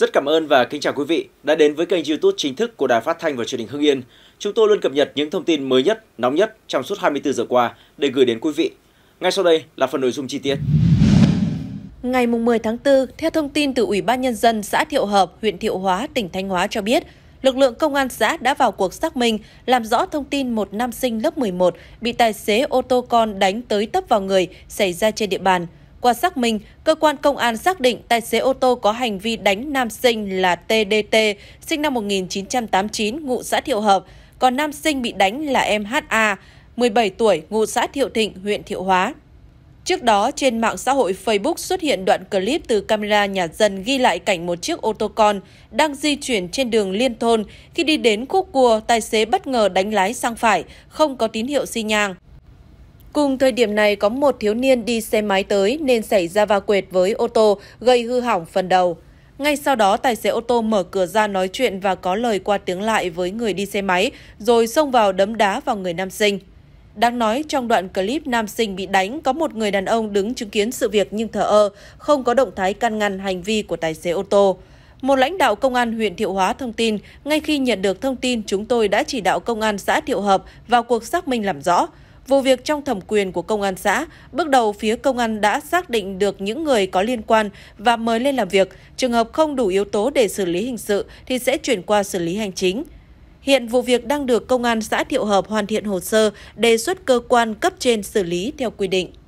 Rất cảm ơn và kính chào quý vị đã đến với kênh YouTube chính thức của Đài Phát thanh và Truyền hình Hưng Yên. Chúng tôi luôn cập nhật những thông tin mới nhất, nóng nhất trong suốt 24 giờ qua để gửi đến quý vị. Ngay sau đây là phần nội dung chi tiết. Ngày 10 tháng 4, theo thông tin từ Ủy ban Nhân dân xã Thiệu Hợp, huyện Thiệu Hóa, tỉnh Thanh Hóa cho biết, lực lượng công an xã đã vào cuộc xác minh, làm rõ thông tin một nam sinh lớp 11 bị tài xế ô tô con đánh tới tấp vào người xảy ra trên địa bàn – qua xác minh, cơ quan công an xác định tài xế ô tô có hành vi đánh nam sinh là TDT, sinh năm 1989, ngụ xã Thiệu Hợp, còn nam sinh bị đánh là em HA, 17 tuổi, ngụ xã Thiệu Thịnh, huyện Thiệu Hóa. Trước đó, trên mạng xã hội Facebook xuất hiện đoạn clip từ camera nhà dân ghi lại cảnh một chiếc ô tô con đang di chuyển trên đường liên thôn. Khi đi đến khúc cua, tài xế bất ngờ đánh lái sang phải, không có tín hiệu xi nhang. Cùng thời điểm này có một thiếu niên đi xe máy tới nên xảy ra va quệt với ô tô gây hư hỏng phần đầu. Ngay sau đó tài xế ô tô mở cửa ra nói chuyện và có lời qua tiếng lại với người đi xe máy rồi xông vào đấm đá vào người nam sinh. Đáng nói trong đoạn clip nam sinh bị đánh có một người đàn ông đứng chứng kiến sự việc nhưng thờ ơ, không có động thái can ngăn hành vi của tài xế ô tô. Một lãnh đạo công an huyện Thiệu Hóa thông tin, ngay khi nhận được thông tin chúng tôi đã chỉ đạo công an xã Thiệu Hợp vào cuộc xác minh làm rõ. Vụ việc trong thẩm quyền của công an xã, bước đầu phía công an đã xác định được những người có liên quan và mời lên làm việc. Trường hợp không đủ yếu tố để xử lý hình sự thì sẽ chuyển qua xử lý hành chính. Hiện vụ việc đang được công an xã Thiệu Hợp hoàn thiện hồ sơ, đề xuất cơ quan cấp trên xử lý theo quy định.